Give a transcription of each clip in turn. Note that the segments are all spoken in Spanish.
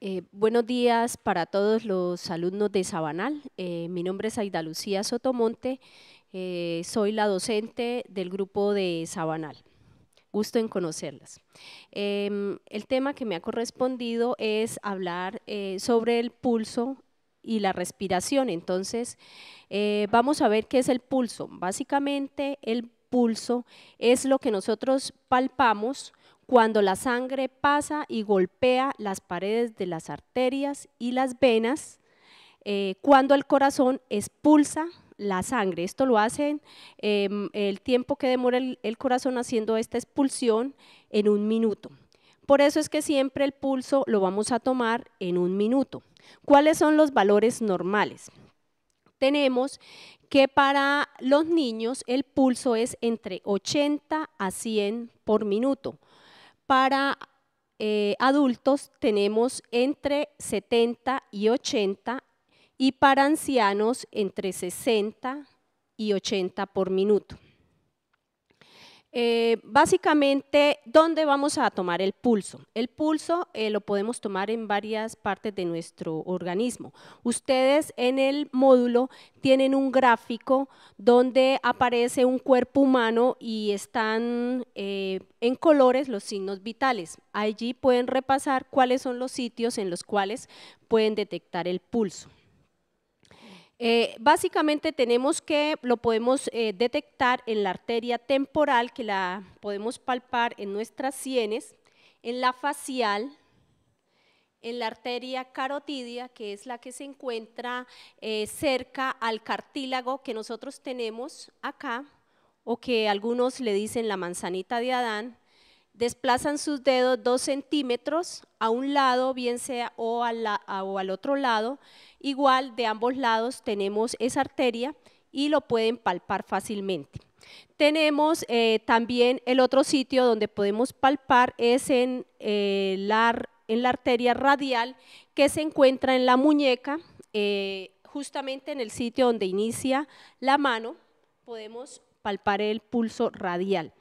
Eh, buenos días para todos los alumnos de Sabanal. Eh, mi nombre es Aida Lucía Sotomonte, eh, soy la docente del grupo de Sabanal. Gusto en conocerlas. Em, el tema que me ha correspondido es hablar sobre el pulso y la respiración. Entonces, vamos a ver qué es el pulso. Básicamente, el pulso es lo que nosotros palpamos, cuando la sangre pasa y golpea las paredes de las arterias y las venas, eh, cuando el corazón expulsa la sangre. Esto lo hacen em, el tiempo que demora el corazón haciendo esta expulsión en un minuto. Por eso es que siempre el pulso lo vamos a tomar en un minuto. ¿Cuáles son los valores normales? Tenemos que para los niños el pulso es entre 80 a 100 por minuto para eh, adultos tenemos entre 70 y 80 y para ancianos entre 60 y 80 por minuto. Eh, básicamente, ¿dónde vamos a tomar el pulso? El pulso eh, lo podemos tomar en varias partes de nuestro organismo. Ustedes en el módulo tienen un gráfico donde aparece un cuerpo humano y están eh, en colores los signos vitales. Allí pueden repasar cuáles son los sitios en los cuales pueden detectar el pulso. Eh, básicamente tenemos que, lo podemos eh, detectar en la arteria temporal, que la podemos palpar en nuestras sienes, en la facial, en la arteria carotidia, que es la que se encuentra eh, cerca al cartílago que nosotros tenemos acá, o que algunos le dicen la manzanita de Adán, Desplazan sus dedos dos centímetros a un lado, bien sea o, al otro lado. Igual de ambos lados tenemos esa arteria y lo pueden palpar fácilmente. Tenemos eh, también el otro sitio donde podemos palpar es eh, en, la, arteria radial que se encuentra en la muñeca, eh, justamente en el sitio donde inicia la mano. Podemos palpar el pulso radial.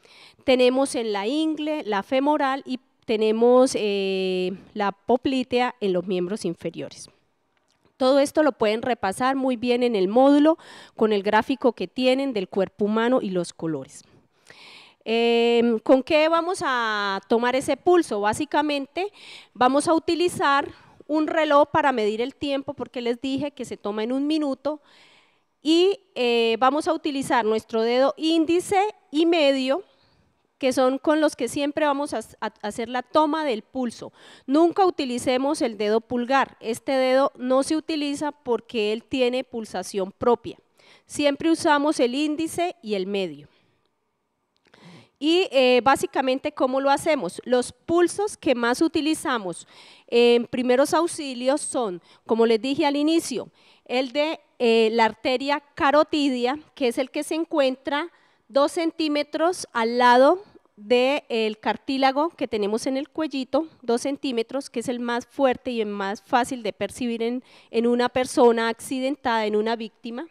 Tenemos en la ingle, la femoral y tenemos eh, la poplitea en los miembros inferiores. Todo esto lo pueden repasar muy bien en el módulo con el gráfico que tienen del cuerpo humano y los colores. Em, ¿Con qué vamos a tomar ese pulso? Básicamente vamos a utilizar un reloj para medir el tiempo porque les dije que se toma en un minuto, y eh, vamos a utilizar nuestro dedo índice y medio, que son con los que siempre vamos a, hacer la toma del pulso. Nunca utilicemos el dedo pulgar, este dedo no se utiliza porque él tiene pulsación propia. Siempre usamos el índice y el medio. Y eh, básicamente, ¿cómo lo hacemos? Los pulsos que más utilizamos en primeros auxilios son, como les dije al inicio, el de eh, la arteria carotidia, que es el que se encuentra dos centímetros al lado del cartílago que tenemos en el cuellito, dos centímetros, que es el más fuerte y el más fácil de percibir en una persona accidentada, en una víctima.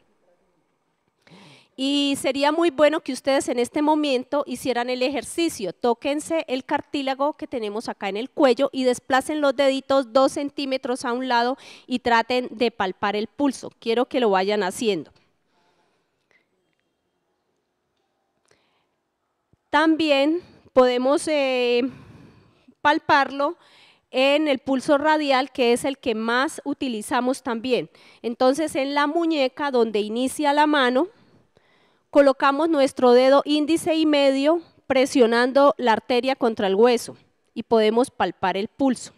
Y sería muy bueno que ustedes en este momento hicieran el ejercicio. Tóquense el cartílago que tenemos acá en el cuello y desplacen los deditos dos centímetros a un lado y traten de palpar el pulso. Quiero que lo vayan haciendo. También podemos eh, palparlo en el pulso radial, que es el que más utilizamos también. Entonces, en la muñeca donde inicia la mano, colocamos nuestro dedo índice y medio presionando la arteria contra el hueso y podemos palpar el pulso.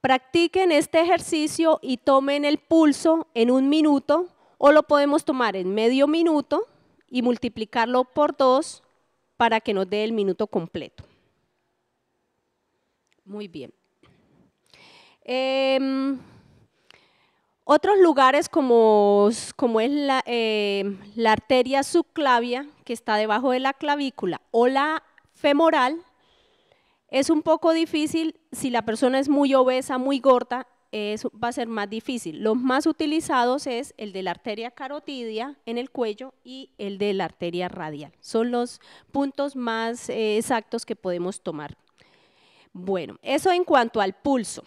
Practiquen este ejercicio y tomen el pulso en un minuto o lo podemos tomar en medio minuto y multiplicarlo por dos para que nos dé el minuto completo. Muy bien. Em, otros lugares como, como es em, la, arteria subclavia, que está debajo de la clavícula, o la femoral, es un poco difícil si la persona es muy obesa, muy gorda, va a ser más difícil. Los más utilizados es el de la arteria carotidia en el cuello y el de la arteria radial. Son los puntos más eh, exactos que podemos tomar. Bueno, eso en cuanto al pulso.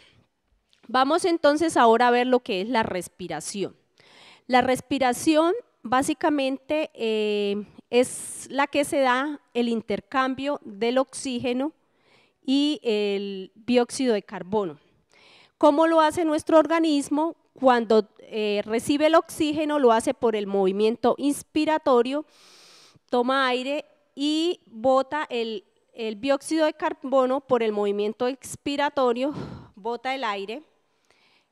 Vamos entonces ahora a ver lo que es la respiración. La respiración básicamente eh, es la que se da el intercambio del oxígeno y el dióxido de carbono. ¿Cómo lo hace nuestro organismo? Cuando eh, recibe el oxígeno lo hace por el movimiento inspiratorio, toma aire y bota el, el dióxido de carbono por el movimiento expiratorio, bota el aire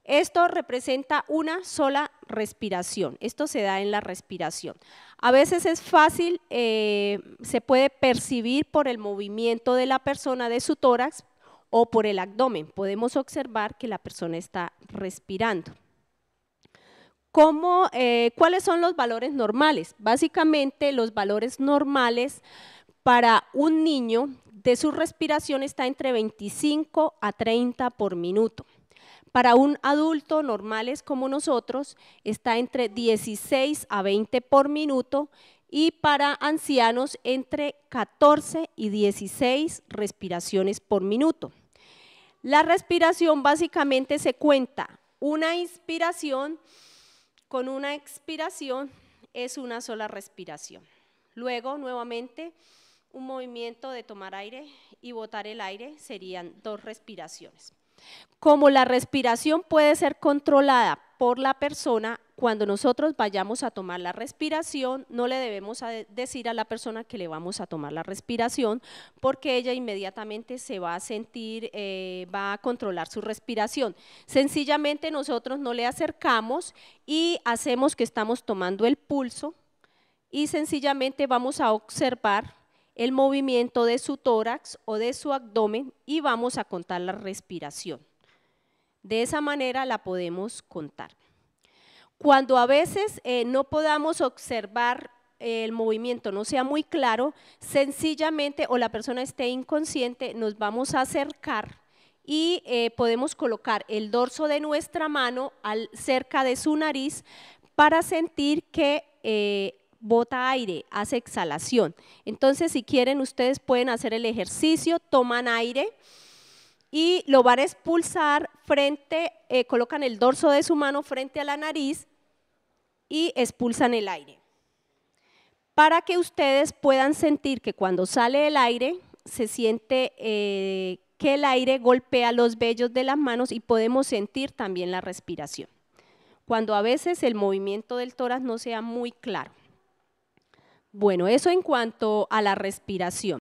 esto representa una sola respiración. Esto se da en la respiración. A veces es fácil, eh, se puede percibir por el movimiento de la persona de su tórax o por el abdomen. Podemos observar que la persona está respirando. Eh, ¿Cuáles son los valores normales? Básicamente los valores normales para un niño de su respiración está entre 25 a 30 por minuto. Para un adulto normales como nosotros está entre 16 a 20 por minuto y para ancianos entre 14 y 16 respiraciones por minuto. La respiración básicamente se cuenta una inspiración con una expiración es una sola respiración. Luego, nuevamente, un movimiento de tomar aire y botar el aire serían dos respiraciones. Como la respiración puede ser controlada por la persona, cuando nosotros vayamos a tomar la respiración, no le debemos decir a la persona que le vamos a tomar la respiración, porque ella inmediatamente se va a sentir, eh, va a controlar su respiración. Sencillamente nosotros no le acercamos y hacemos que estamos tomando el pulso y sencillamente vamos a observar el movimiento de su tórax o de su abdomen y vamos a contar la respiración. De esa manera la podemos contar. Cuando a veces eh, no podamos observar eh, el movimiento no sea muy claro, sencillamente o la persona esté inconsciente, nos vamos a acercar y eh, podemos colocar el dorso de nuestra mano al, cerca de su nariz para sentir que bota aire, hace exhalación. Entonces, si quieren, ustedes pueden hacer el ejercicio, toman aire y lo van a expulsar frente, eh, colocan el dorso de su mano frente a la nariz y expulsan el aire. Para que ustedes puedan sentir que cuando sale el aire, se siente eh, que el aire golpea los vellos de las manos y podemos sentir también la respiración cuando a veces el movimiento del tórax no sea muy claro. Bueno, eso en cuanto a la respiración.